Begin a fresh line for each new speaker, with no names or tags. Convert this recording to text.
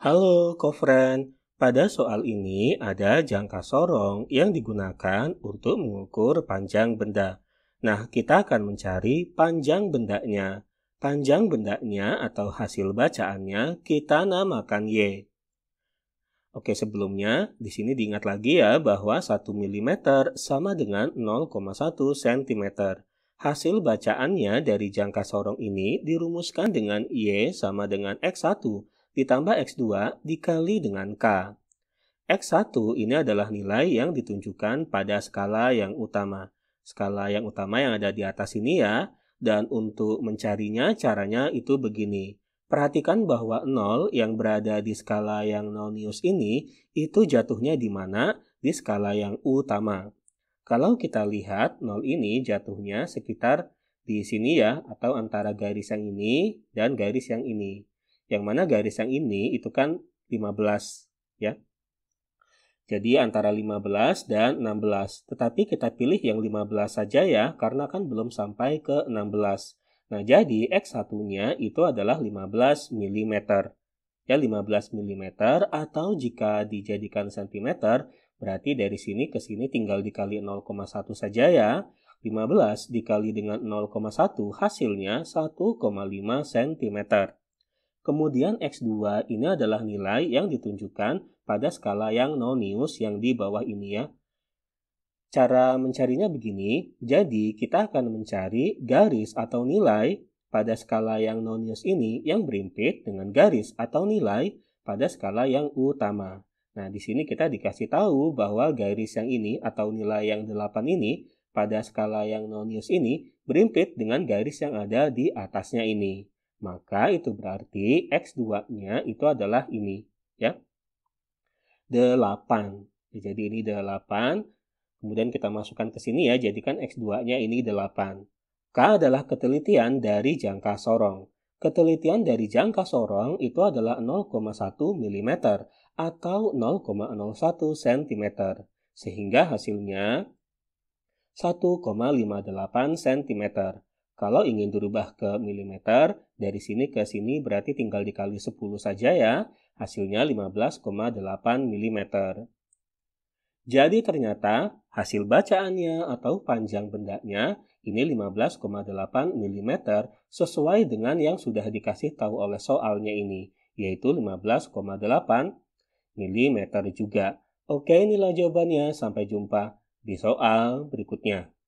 Halo, kofren. Pada soal ini ada jangka sorong yang digunakan untuk mengukur panjang benda. Nah, kita akan mencari panjang bendanya. Panjang bendanya atau hasil bacaannya kita namakan Y. Oke, sebelumnya di sini diingat lagi ya bahwa 1 mm sama dengan 0,1 cm. Hasil bacaannya dari jangka sorong ini dirumuskan dengan Y sama dengan X1 ditambah X2 dikali dengan K. X1 ini adalah nilai yang ditunjukkan pada skala yang utama. Skala yang utama yang ada di atas ini ya, dan untuk mencarinya caranya itu begini. Perhatikan bahwa 0 yang berada di skala yang nonius ini itu jatuhnya di mana? Di skala yang utama. Kalau kita lihat 0 ini jatuhnya sekitar di sini ya atau antara garis yang ini dan garis yang ini. Yang mana garis yang ini itu kan 15 ya. Jadi antara 15 dan 16. Tetapi kita pilih yang 15 saja ya, karena kan belum sampai ke 16. Nah, jadi X1-nya itu adalah 15 mm. Ya, 15 mm atau jika dijadikan cm berarti dari sini ke sini tinggal dikali 0,1 saja ya. 15 dikali dengan 0,1 hasilnya 1,5 cm. Kemudian X2 ini adalah nilai yang ditunjukkan pada skala yang nonius yang di bawah ini ya. Cara mencarinya begini, jadi kita akan mencari garis atau nilai pada skala yang nonius ini yang berimpit dengan garis atau nilai pada skala yang utama. Nah, di sini kita dikasih tahu bahwa garis yang ini atau nilai yang 8 ini pada skala yang nonius ini berimpit dengan garis yang ada di atasnya ini. Maka itu berarti X2-nya itu adalah ini, ya. 8. Jadi ini 8. Kemudian kita masukkan ke sini ya, jadikan X2-nya ini 8. K adalah ketelitian dari jangka sorong. Ketelitian dari jangka sorong itu adalah 0,1 mm atau 0,01 cm. Sehingga hasilnya 1,58 cm. Kalau ingin dirubah ke milimeter, dari sini ke sini berarti tinggal dikali 10 saja ya. Hasilnya 15,8 mm. Jadi ternyata hasil bacaannya atau panjang bendanya ini 15,8 mm sesuai dengan yang sudah dikasih tahu oleh soalnya ini, yaitu 15,8 mm juga. Oke, inilah jawabannya. Sampai jumpa di soal berikutnya.